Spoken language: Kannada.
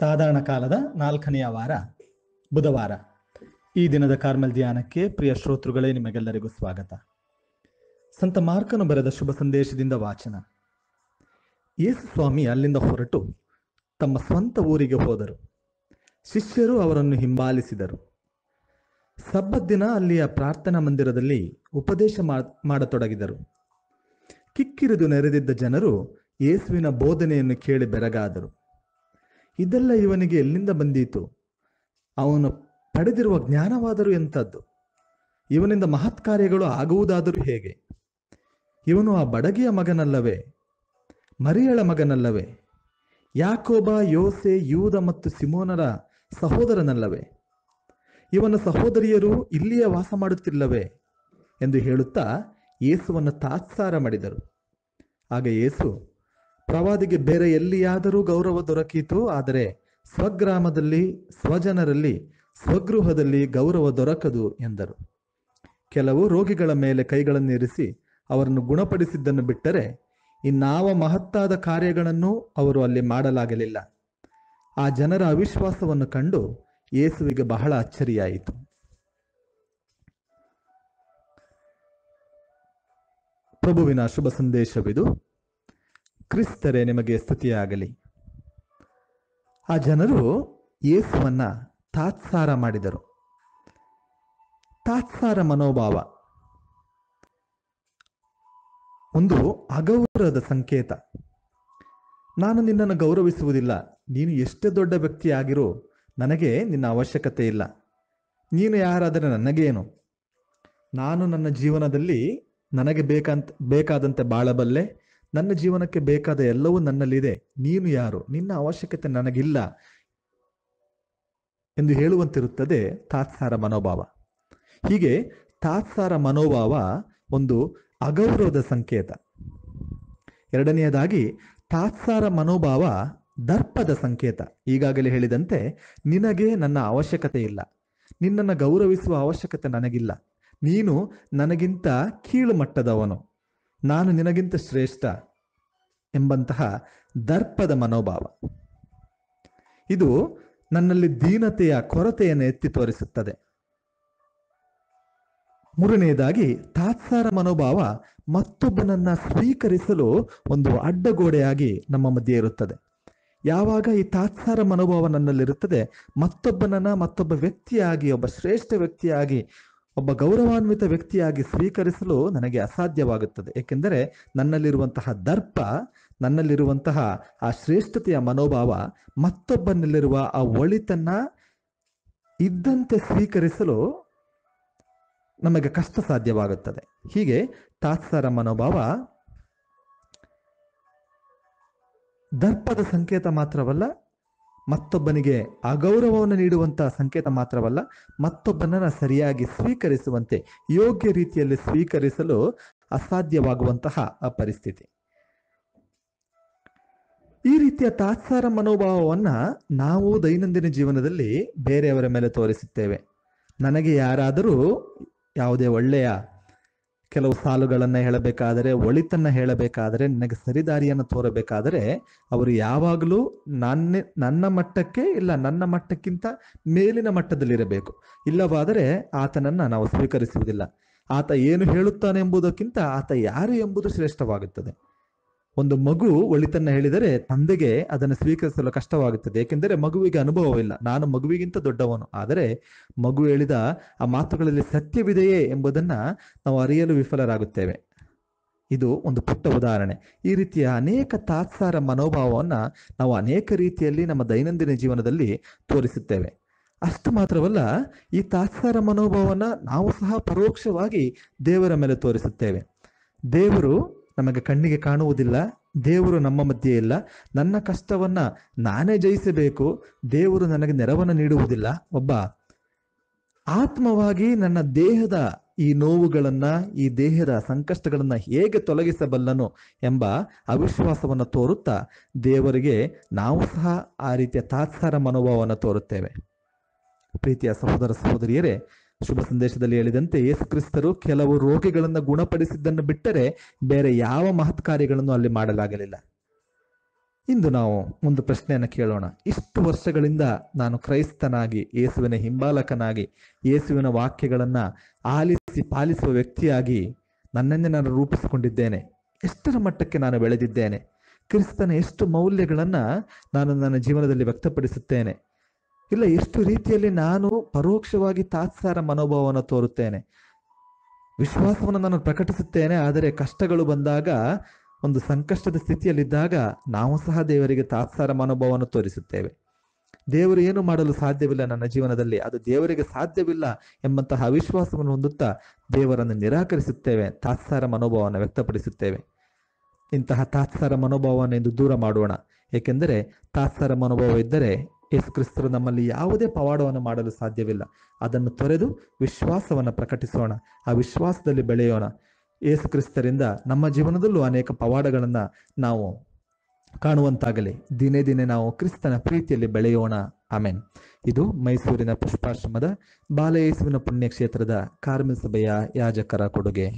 ಸಾಧಾರಣ ಕಾಲದ ನಾಲ್ಕನೆಯ ವಾರ ಬುಧವಾರ ಈ ದಿನದ ಕಾರ್ಮಲ್ ಧ್ಯಾನಕ್ಕೆ ಪ್ರಿಯ ಶ್ರೋತೃಗಳೇ ನಿಮಗೆಲ್ಲರಿಗೂ ಸ್ವಾಗತ ಸಂತ ಮಾರ್ಕನು ಬರೆದ ಶುಭ ಸಂದೇಶದಿಂದ ವಾಚನ ಯೇಸು ಸ್ವಾಮಿ ಅಲ್ಲಿಂದ ಹೊರಟು ತಮ್ಮ ಸ್ವಂತ ಊರಿಗೆ ಹೋದರು ಶಿಷ್ಯರು ಅವರನ್ನು ಹಿಂಬಾಲಿಸಿದರು ಸಬ್ಬದ್ದಿನ ದಿನ ಅಲ್ಲಿಯ ಪ್ರಾರ್ಥನಾ ಮಂದಿರದಲ್ಲಿ ಉಪದೇಶ ಮಾಡತೊಡಗಿದರು ಕಿಕ್ಕಿರಿದು ನೆರೆದಿದ್ದ ಜನರು ಯೇಸುವಿನ ಬೋಧನೆಯನ್ನು ಕೇಳಿ ಬೆರಗಾದರು ಇದೆಲ್ಲ ಇವನಿಗೆ ಎಲ್ಲಿಂದ ಬಂದೀತು ಅವನು ಪಡೆದಿರುವ ಜ್ಞಾನವಾದರೂ ಎಂಥದ್ದು ಇವನಿಂದ ಮಹತ್ ಕಾರ್ಯಗಳು ಆಗುವುದಾದರೂ ಹೇಗೆ ಇವನು ಆ ಬಡಗಿಯ ಮಗನಲ್ಲವೇ ಮರಿಯಳ ಮಗನಲ್ಲವೇ ಯಾಕೋಬ ಯೋಸೆ ಯೂದ ಮತ್ತು ಸಿಮೋನರ ಸಹೋದರನಲ್ಲವೇ ಇವನ ಸಹೋದರಿಯರು ಇಲ್ಲಿಯೇ ವಾಸ ಮಾಡುತ್ತಿಲ್ಲವೇ ಎಂದು ಹೇಳುತ್ತಾ ಯೇಸುವನ್ನು ತಾತ್ಸಾರ ಮಾಡಿದರು ಆಗ ಯೇಸು ಪ್ರವಾದಿಗೆ ಬೇರೆ ಎಲ್ಲಿಯಾದರೂ ಗೌರವ ದೊರಕಿತು ಆದರೆ ಸ್ವಗ್ರಾಮದಲ್ಲಿ ಸ್ವಜನರಲ್ಲಿ ಸ್ವಗೃಹದಲ್ಲಿ ಗೌರವ ದೊರಕದು ಎಂದರು ಕೆಲವು ರೋಗಿಗಳ ಮೇಲೆ ಕೈಗಳನ್ನಿರಿಸಿ ಅವರನ್ನು ಗುಣಪಡಿಸಿದ್ದನ್ನು ಬಿಟ್ಟರೆ ಇನ್ನಾವ ಮಹತ್ತಾದ ಕಾರ್ಯಗಳನ್ನು ಅವರು ಅಲ್ಲಿ ಮಾಡಲಾಗಲಿಲ್ಲ ಆ ಜನರ ಅವಿಶ್ವಾಸವನ್ನು ಕಂಡು ಯೇಸುವಿಗೆ ಬಹಳ ಅಚ್ಚರಿಯಾಯಿತು ಪ್ರಭುವಿನ ಶುಭ ಸಂದೇಶವಿದು ಕ್ರಿಸ್ತರೇ ನಿಮಗೆ ಸ್ತುತಿಯಾಗಲಿ ಆ ಜನರು ಯೇಸುವನ್ನ ತಾತ್ಸಾರ ಮಾಡಿದರು ತಾತ್ಸಾರ ಮನೋಭಾವ ಒಂದು ಅಗೌರವದ ಸಂಕೇತ ನಾನು ನಿನ್ನನ್ನು ಗೌರವಿಸುವುದಿಲ್ಲ ನೀನು ಎಷ್ಟು ದೊಡ್ಡ ಆಗಿರೋ ನನಗೆ ನಿನ್ನ ಅವಶ್ಯಕತೆ ಇಲ್ಲ ನೀನು ಯಾರಾದರೆ ನನಗೇನು ನಾನು ನನ್ನ ಜೀವನದಲ್ಲಿ ನನಗೆ ಬೇಕಂತ ಬೇಕಾದಂತೆ ಬಾಳಬಲ್ಲೆ ನನ್ನ ಜೀವನಕ್ಕೆ ಬೇಕಾದ ಎಲ್ಲವೂ ನನ್ನಲ್ಲಿದೆ ನೀನು ಯಾರು ನಿನ್ನ ಅವಶ್ಯಕತೆ ನನಗಿಲ್ಲ ಎಂದು ಹೇಳುವಂತಿರುತ್ತದೆ ತಾತ್ಸಾರ ಮನೋಭಾವ ಹೀಗೆ ತಾತ್ಸಾರ ಮನೋಭಾವ ಒಂದು ಅಗೌರವದ ಸಂಕೇತ ಎರಡನೆಯದಾಗಿ ತಾತ್ಸಾರ ಮನೋಭಾವ ದರ್ಪದ ಸಂಕೇತ ಈಗಾಗಲೇ ಹೇಳಿದಂತೆ ನಿನಗೆ ನನ್ನ ಅವಶ್ಯಕತೆ ಇಲ್ಲ ನಿನ್ನನ್ನು ಗೌರವಿಸುವ ಅವಶ್ಯಕತೆ ನನಗಿಲ್ಲ ನೀನು ನನಗಿಂತ ಕೀಳು ಮಟ್ಟದವನು ನಾನು ನಿನಗಿಂತ ಶ್ರೇಷ್ಠ ಎಂಬಂತಹ ದರ್ಪದ ಮನೋಭಾವ ಇದು ನನ್ನಲ್ಲಿ ದೀನತೆಯ ಕೊರತೆಯನ್ನು ಎತ್ತಿ ತೋರಿಸುತ್ತದೆ ಮೂರನೆಯದಾಗಿ ತಾತ್ಸಾರ ಮನೋಭಾವ ಮತ್ತೊಬ್ಬನನ್ನ ಸ್ವೀಕರಿಸಲು ಒಂದು ಅಡ್ಡಗೋಡೆಯಾಗಿ ನಮ್ಮ ಮಧ್ಯೆ ಇರುತ್ತದೆ ಯಾವಾಗ ಈ ತಾತ್ಸಾರ ಮನೋಭಾವ ನನ್ನಲ್ಲಿರುತ್ತದೆ ಮತ್ತೊಬ್ಬನನ್ನ ಮತ್ತೊಬ್ಬ ವ್ಯಕ್ತಿಯಾಗಿ ಒಬ್ಬ ಶ್ರೇಷ್ಠ ವ್ಯಕ್ತಿಯಾಗಿ ಒಬ್ಬ ಗೌರವಾನ್ವಿತ ವ್ಯಕ್ತಿಯಾಗಿ ಸ್ವೀಕರಿಸಲು ನನಗೆ ಅಸಾಧ್ಯವಾಗುತ್ತದೆ ಏಕೆಂದರೆ ನನ್ನಲ್ಲಿರುವಂತಹ ದರ್ಪ ನನ್ನಲ್ಲಿರುವಂತಹ ಆ ಶ್ರೇಷ್ಠತೆಯ ಮನೋಭಾವ ಮತ್ತೊಬ್ಬನಲ್ಲಿರುವ ಆ ಒಳಿತನ್ನ ಇದ್ದಂತೆ ಸ್ವೀಕರಿಸಲು ನಮಗೆ ಕಷ್ಟ ಸಾಧ್ಯವಾಗುತ್ತದೆ ಹೀಗೆ ತಾತ್ಸರ ಮನೋಭಾವ ದರ್ಪದ ಸಂಕೇತ ಮಾತ್ರವಲ್ಲ ಮತ್ತೊಬ್ಬನಿಗೆ ಅಗೌರವವನ್ನು ನೀಡುವಂತಹ ಸಂಕೇತ ಮಾತ್ರವಲ್ಲ ಮತ್ತೊಬ್ಬನನ್ನು ಸರಿಯಾಗಿ ಸ್ವೀಕರಿಸುವಂತೆ ಯೋಗ್ಯ ರೀತಿಯಲ್ಲಿ ಸ್ವೀಕರಿಸಲು ಅಸಾಧ್ಯವಾಗುವಂತಹ ಪರಿಸ್ಥಿತಿ ಈ ರೀತಿಯ ತಾತ್ಸಾರ ಮನೋಭಾವವನ್ನು ನಾವು ದೈನಂದಿನ ಜೀವನದಲ್ಲಿ ಬೇರೆಯವರ ಮೇಲೆ ತೋರಿಸುತ್ತೇವೆ ನನಗೆ ಯಾರಾದರೂ ಯಾವುದೇ ಒಳ್ಳೆಯ ಕೆಲವು ಸಾಲುಗಳನ್ನು ಹೇಳಬೇಕಾದರೆ ಒಳಿತನ್ನು ಹೇಳಬೇಕಾದರೆ ನನಗೆ ಸರಿದಾರಿಯನ್ನು ತೋರಬೇಕಾದರೆ ಅವರು ಯಾವಾಗಲೂ ನನ್ನ ನನ್ನ ಮಟ್ಟಕ್ಕೆ ಇಲ್ಲ ನನ್ನ ಮಟ್ಟಕ್ಕಿಂತ ಮೇಲಿನ ಮಟ್ಟದಲ್ಲಿರಬೇಕು ಇಲ್ಲವಾದರೆ ಆತನನ್ನು ನಾವು ಸ್ವೀಕರಿಸುವುದಿಲ್ಲ ಆತ ಏನು ಹೇಳುತ್ತಾನೆ ಎಂಬುದಕ್ಕಿಂತ ಆತ ಯಾರು ಎಂಬುದು ಶ್ರೇಷ್ಠವಾಗುತ್ತದೆ ಒಂದು ಮಗು ಒಳಿತನ್ನ ಹೇಳಿದರೆ ತಂದೆಗೆ ಅದನ್ನು ಸ್ವೀಕರಿಸಲು ಕಷ್ಟವಾಗುತ್ತದೆ ಏಕೆಂದರೆ ಮಗುವಿಗೆ ಅನುಭವವಿಲ್ಲ ನಾನು ಮಗುವಿಗಿಂತ ದೊಡ್ಡವನು ಆದರೆ ಮಗು ಹೇಳಿದ ಆ ಮಾತುಗಳಲ್ಲಿ ಸತ್ಯವಿದೆಯೇ ಎಂಬುದನ್ನ ನಾವು ಅರಿಯಲು ವಿಫಲರಾಗುತ್ತೇವೆ ಇದು ಒಂದು ಪುಟ್ಟ ಉದಾಹರಣೆ ಈ ರೀತಿಯ ಅನೇಕ ತಾತ್ಸಾರ ಮನೋಭಾವವನ್ನು ನಾವು ಅನೇಕ ರೀತಿಯಲ್ಲಿ ನಮ್ಮ ದೈನಂದಿನ ಜೀವನದಲ್ಲಿ ತೋರಿಸುತ್ತೇವೆ ಅಷ್ಟು ಮಾತ್ರವಲ್ಲ ಈ ತಾತ್ಸಾರ ಮನೋಭಾವವನ್ನು ನಾವು ಸಹ ಪರೋಕ್ಷವಾಗಿ ದೇವರ ಮೇಲೆ ತೋರಿಸುತ್ತೇವೆ ದೇವರು ನಮಗೆ ಕಣ್ಣಿಗೆ ಕಾಣುವುದಿಲ್ಲ ದೇವರು ನಮ್ಮ ಮಧ್ಯೆ ಇಲ್ಲ ನನ್ನ ಕಷ್ಟವನ್ನ ನಾನೇ ಜಯಿಸಬೇಕು ದೇವರು ನನಗೆ ನೆರವನ್ನು ನೀಡುವುದಿಲ್ಲ ಒಬ್ಬ ಆತ್ಮವಾಗಿ ನನ್ನ ದೇಹದ ಈ ನೋವುಗಳನ್ನ ಈ ದೇಹದ ಸಂಕಷ್ಟಗಳನ್ನ ಹೇಗೆ ತೊಲಗಿಸಬಲ್ಲನು ಎಂಬ ಅವಿಶ್ವಾಸವನ್ನು ತೋರುತ್ತಾ ದೇವರಿಗೆ ನಾವು ಸಹ ಆ ರೀತಿಯ ತಾತ್ಸಾರ ಮನೋಭಾವವನ್ನು ತೋರುತ್ತೇವೆ ಪ್ರೀತಿಯ ಸಹೋದರ ಸಹೋದರಿಯರೇ ಶುಭ ಸಂದೇಶದಲ್ಲಿ ಹೇಳಿದಂತೆ ಯೇಸುಕ್ರಿಸ್ತರು ಕೆಲವು ರೋಗಿಗಳನ್ನು ಗುಣಪಡಿಸಿದ್ದನ್ನು ಬಿಟ್ಟರೆ ಬೇರೆ ಯಾವ ಮಹತ್ ಕಾರ್ಯಗಳನ್ನು ಅಲ್ಲಿ ಮಾಡಲಾಗಲಿಲ್ಲ ಇಂದು ನಾವು ಒಂದು ಪ್ರಶ್ನೆಯನ್ನು ಕೇಳೋಣ ಇಷ್ಟು ವರ್ಷಗಳಿಂದ ನಾನು ಕ್ರೈಸ್ತನಾಗಿ ಯೇಸುವಿನ ಹಿಂಬಾಲಕನಾಗಿ ಯೇಸುವಿನ ವಾಕ್ಯಗಳನ್ನು ಆಲಿಸಿ ಪಾಲಿಸುವ ವ್ಯಕ್ತಿಯಾಗಿ ನನ್ನನ್ನೇ ನಾನು ರೂಪಿಸಿಕೊಂಡಿದ್ದೇನೆ ಎಷ್ಟರ ಮಟ್ಟಕ್ಕೆ ನಾನು ಬೆಳೆದಿದ್ದೇನೆ ಕ್ರಿಸ್ತನ ಎಷ್ಟು ಮೌಲ್ಯಗಳನ್ನು ನಾನು ನನ್ನ ಜೀವನದಲ್ಲಿ ವ್ಯಕ್ತಪಡಿಸುತ್ತೇನೆ ಇಲ್ಲ ಎಷ್ಟು ರೀತಿಯಲ್ಲಿ ನಾನು ಪರೋಕ್ಷವಾಗಿ ತಾತ್ಸಾರ ಮನೋಭಾವವನ್ನು ತೋರುತ್ತೇನೆ ವಿಶ್ವಾಸವನ್ನು ನಾನು ಪ್ರಕಟಿಸುತ್ತೇನೆ ಆದರೆ ಕಷ್ಟಗಳು ಬಂದಾಗ ಒಂದು ಸಂಕಷ್ಟದ ಸ್ಥಿತಿಯಲ್ಲಿದ್ದಾಗ ನಾವು ಸಹ ದೇವರಿಗೆ ತಾತ್ಸಾರ ಮನೋಭಾವವನ್ನು ತೋರಿಸುತ್ತೇವೆ ದೇವರು ಏನು ಮಾಡಲು ಸಾಧ್ಯವಿಲ್ಲ ನನ್ನ ಜೀವನದಲ್ಲಿ ಅದು ದೇವರಿಗೆ ಸಾಧ್ಯವಿಲ್ಲ ಎಂಬಂತಹ ಅವಿಶ್ವಾಸವನ್ನು ಹೊಂದುತ್ತಾ ದೇವರನ್ನು ನಿರಾಕರಿಸುತ್ತೇವೆ ತಾತ್ಸಾರ ಮನೋಭಾವವನ್ನು ವ್ಯಕ್ತಪಡಿಸುತ್ತೇವೆ ಇಂತಹ ತಾತ್ಸಾರ ಮನೋಭಾವವನ್ನು ಎಂದು ದೂರ ಮಾಡೋಣ ಏಕೆಂದರೆ ತಾತ್ಸಾರ ಮನೋಭಾವ ಇದ್ದರೆ ಯೇಸು ಕ್ರಿಸ್ತರು ನಮ್ಮಲ್ಲಿ ಯಾವುದೇ ಪವಾಡವನ್ನು ಮಾಡಲು ಸಾಧ್ಯವಿಲ್ಲ ಅದನ್ನು ತೊರೆದು ವಿಶ್ವಾಸವನ್ನು ಪ್ರಕಟಿಸೋಣ ಆ ವಿಶ್ವಾಸದಲ್ಲಿ ಬೆಳೆಯೋಣ ಯೇಸು ಕ್ರಿಸ್ತರಿಂದ ನಮ್ಮ ಜೀವನದಲ್ಲೂ ಅನೇಕ ಪವಾಡಗಳನ್ನು ನಾವು ಕಾಣುವಂತಾಗಲಿ ದಿನೇ ದಿನೇ ನಾವು ಕ್ರಿಸ್ತನ ಪ್ರೀತಿಯಲ್ಲಿ ಬೆಳೆಯೋಣ ಆಮೇನ್ ಇದು ಮೈಸೂರಿನ ಪುಷ್ಪಾಶ್ರಮದ ಬಾಲಯೇಸುವಿನ ಪುಣ್ಯಕ್ಷೇತ್ರದ ಕಾರ್ಮಿಕ ಸಭೆಯ ಯಾಜಕರ ಕೊಡುಗೆ